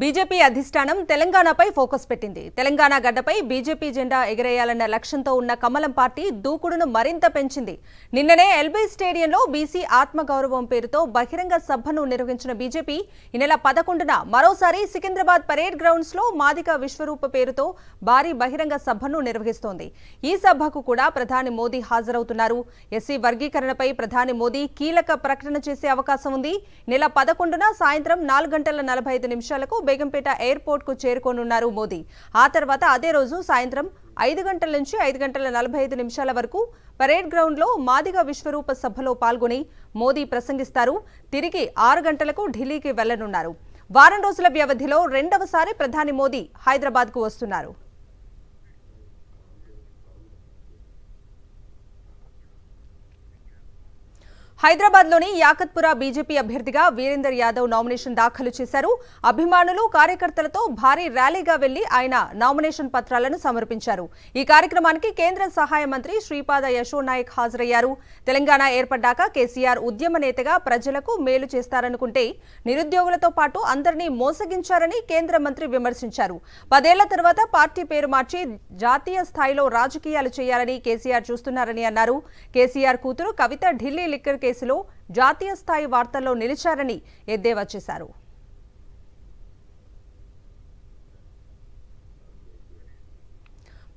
BJP అధిష్టానం తెలంగాణపై focus పెట్టింది తెలంగాణ గడ్డపై బీజేపీ జెండా ఎగిరేయాలన్న లక్ష్యంతో ఉన్న కమలం పార్టీ దూకుడును మరింత పెంచింది నిన్ననే ఎల్బీ స్టేడియంలో బీసీ ఆత్మగౌరవం పేరుతో బహిరంగ సభను నిర్వహించిన బీజేపీ ఈ నెల పదకొండున మరోసారి సికింద్రాబాద్ పరేడ్ గ్రౌండ్స్ లో మాదిక విశ్వరూప పేరుతో భారీ బహిరంగ సభను నిర్వహిస్తోంది ఈ సభకు కూడా ప్రధాని మోదీ హాజరవుతున్నారు ఎస్సీ వర్గీకరణపై ప్రధాని మోదీ కీలక ప్రకటన చేసే అవకాశం ఉంది నెల పదకొండున సాయంత్రం నాలుగు గంటల నలభై ఐదు నిమిషాలకు బేగంపేట ఎయిర్పోర్ట్ కు చేరుకోనున్నారు మోదీ ఆ తర్వాత అదే రోజు సాయంత్రం ఐదు గంటల నుంచి ఐదు గంటల నలభై ఐదు నిమిషాల వరకు పరేడ్ గ్రౌండ్లో మాదిగ విశ్వరూప సభలో పాల్గొని మోదీ ప్రసంగిస్తారు తిరిగి ఆరు గంటలకు ఢిల్లీకి వెళ్లనున్నారు వారం రోజుల వ్యవధిలో రెండవసారి ప్రధాని మోదీ హైదరాబాద్కు వస్తున్నారు హైదరాబాద్ లోని యాకత్పుర బీజేపీ అభ్యర్థిగా వీరేందర్ యాదవ్ నామినేషన్ దాఖలు చేశారు అభిమానులు కార్యకర్తలతో భారీ ర్యాలీగా వెళ్లి ఆయన నామినేషన్ పత్రాలను సమర్పించారు ఈ కార్యక్రమానికి కేంద్ర సహాయ మంత్రి శ్రీపాద యశో నాయక్ హాజరయ్యారు తెలంగాణ ఏర్పడ్డాక కేసీఆర్ ఉద్యమ నేతగా ప్రజలకు మేలు చేస్తారనుకుంటే నిరుద్యోగులతో పాటు అందరినీ మోసగించారని కేంద్ర మంత్రి విమర్శించారు పదేళ్ల తర్వాత పార్టీ పేరు మార్చి జాతీయ స్థాయిలో రాజకీయాలు చేయాలని కేసీఆర్ చూస్తున్నారని అన్నారు కేసీఆర్ కూతురు కవిత ఢిల్లీ లిక్కర్ కేసులో జాతీయ స్థాయి వార్తల్లో నిలిచారని ఎద్దేవా చేశారు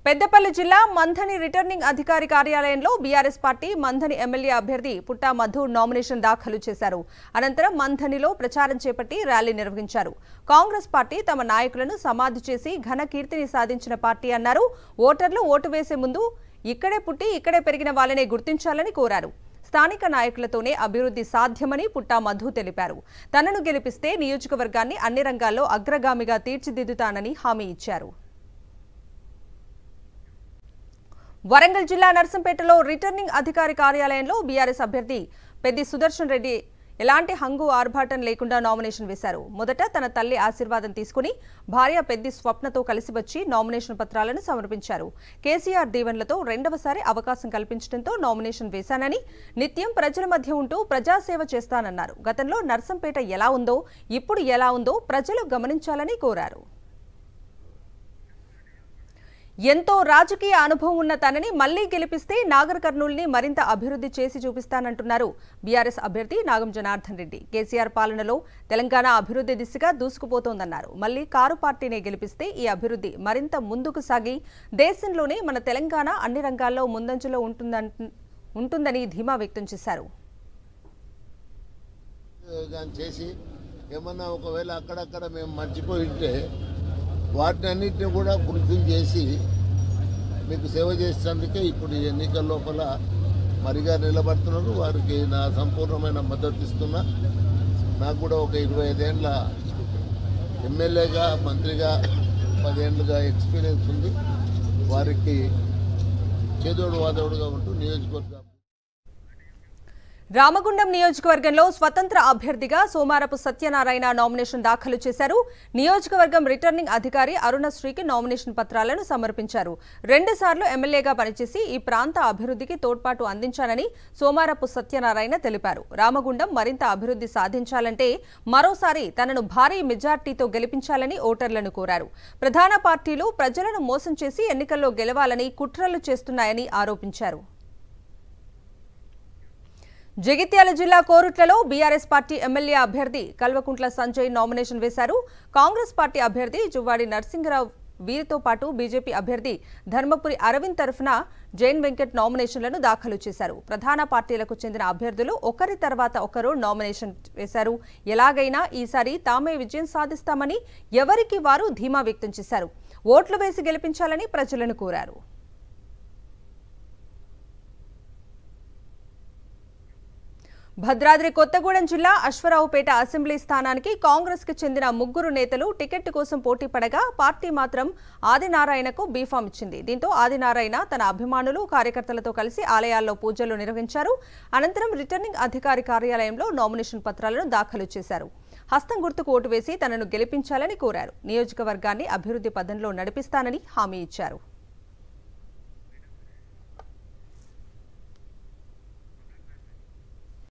పెద్దపల్లి జిల్లా మంథని రిటర్నింగ్ అధికారి కార్యాలయంలో బీఆర్ఎస్ పార్టీ మంథని ఎమ్మెల్యే అభ్యర్థి పుట్టా మధు నామినేషన్ దాఖలు చేశారు అనంతరం మంథనిలో ప్రచారం చేపట్టి ర్యాలీ నిర్వహించారు కాంగ్రెస్ పార్టీ తమ నాయకులను సమాధి చేసి ఘన కీర్తిని సాధించిన పార్టీ అన్నారు ఓటర్లు ఓటు వేసే ముందు ఇక్కడే పుట్టి ఇక్కడే పెరిగిన వాళ్ళనే గుర్తించాలని కోరారు స్థానిక నాయకులతోనే అభివృద్ధి సాధ్యమని పుట్టా మధు తెలిపారు తనను గెలిపిస్తే నియోజకవర్గాన్ని అన్ని రంగాల్లో అగ్రగామిగా తీర్చిదిద్దుతానని హామీ ఇచ్చారు వరంగల్ జిల్లా నర్సంపేటలో రిటర్నింగ్ అధికారి కార్యాలయంలో బీఆర్ఎస్ అభ్యర్థి పెద్ది సుదర్శన్ రెడ్డి ఎలాంటి హంగు ఆర్భాటం లేకుండా నామినేషన్ వేశారు మొదట తన తల్లి ఆశీర్వాదం తీసుకుని భార్య పెద్ది స్వప్నతో కలిసి వచ్చి నామినేషన్ పత్రాలను సమర్పించారు కేసీఆర్ దీవెనలతో రెండవసారి అవకాశం కల్పించడంతో నామినేషన్ వేశానని నిత్యం ప్రజల మధ్య ఉంటూ ప్రజాసేవ చేస్తానన్నారు గతంలో నర్సంపేట ఎలా ఉందో ఇప్పుడు ఎలా ఉందో ప్రజలు గమనించాలని కోరారు ఎంతో రాజకీయ అనుభవం ఉన్న తనని మళ్లీ గెలిపిస్తే నాగర్ కర్నూల్ని మరింత అభివృద్ధి చేసి చూపిస్తానంటున్నారు బీఆర్ఎస్ అభ్యర్థి నాగం జనార్దన్ రెడ్డి కేసీఆర్ పాలనలో తెలంగాణ అభివృద్ధి దిశగా దూసుకుపోతోందన్నారు మళ్లీ కారు పార్టీనే గెలిపిస్తే ఈ అభివృద్ధి మరింత ముందుకు సాగి దేశంలోనే మన తెలంగాణ అన్ని రంగాల్లో ముందంజలో ఉంటుందని ధీమా వ్యక్తం చేశారు ఏమన్నా ఒకవేళ అక్కడక్కడ మేము మర్చిపోయింటే వాటిని అన్నింటిని కూడా గుర్తింపు చేసి మీకు సేవ చేసినందుకే ఇప్పుడు ఈ ఎన్నికల లోపల మరిగా నిలబడుతున్నారు వారికి నా సంపూర్ణమైన మద్దతు ఇస్తున్నా నాకు కూడా ఒక ఇరవై ఐదేళ్ళ ఎమ్మెల్యేగా మంత్రిగా పదేళ్ళుగా ఎక్స్పీరియన్స్ ఉంది వారికి చేదోడు వాదోడుగా ఉంటూ నియోజకవర్గం రామగుండం నియోజకవర్గంలో స్వతంత్ర అభ్యర్థిగా సోమారపు సత్యనారాయణ నామినేషన్ దాఖలు చేశారు నియోజకవర్గం రిటర్నింగ్ అధికారి అరుణశ్రీకి నామినేషన్ పత్రాలను సమర్పించారు రెండుసార్లు ఎమ్మెల్యేగా పనిచేసి ఈ ప్రాంత అభివృద్ధికి తోడ్పాటు అందించానని సోమారపు సత్యనారాయణ తెలిపారు రామగుండం మరింత అభివృద్ధి సాధించాలంటే మరోసారి తనను భారీ మెజార్టీతో గెలిపించాలని ఓటర్లను కోరారు ప్రధాన పార్టీలు ప్రజలను మోసం చేసి ఎన్నికల్లో గెలవాలని కుట్రలు చేస్తున్నాయని ఆరోపించారు జగిత్యాల జిల్లా కోరుట్లలో బీఆర్ఎస్ పార్టీ ఎమ్మెల్యే అభ్యర్థి కల్వకుంట్ల సంజయ్ నామినేషన్ వేశారు కాంగ్రెస్ పార్టీ అభ్యర్థి జువ్వాడి నరసింహరావు వీరితో పాటు బీజేపీ అభ్యర్థి ధర్మపురి అరవింద్ తరఫున జైన్ వెంకట్ నామినేషన్లను దాఖలు చేశారు ప్రధాన పార్టీలకు చెందిన అభ్యర్థులు ఒకరి తర్వాత ఒకరు నామినేషన్ వేశారు ఎలాగైనా ఈసారి తామే విజయం సాధిస్తామని ఎవరికి వారు ధీమా వ్యక్తం చేశారు ఓట్లు వేసి గెలిపించాలని ప్రజలను కోరారు భద్రాద్రి కొత్తగూడెం జిల్లా అశ్వరావుపేట అసెంబ్లీ స్థానానికి కాంగ్రెస్ కి చెందిన ముగ్గురు నేతలు టికెట్ కోసం పోటీ పడగా పార్టీ మాత్రం ఆదినారాయణకు బీఫామ్ ఇచ్చింది దీంతో ఆదినారాయణ తన అభిమానులు కార్యకర్తలతో కలిసి ఆలయాల్లో పూజలు నిర్వహించారు అనంతరం రిటర్నింగ్ అధికారి కార్యాలయంలో నామినేషన్ పత్రాలను దాఖలు చేశారు హస్తం గుర్తుకు ఓటు వేసి తనను గెలిపించాలని కోరారు నియోజకవర్గాన్ని అభివృద్ధి పదంలో నడిపిస్తానని హామీ ఇచ్చారు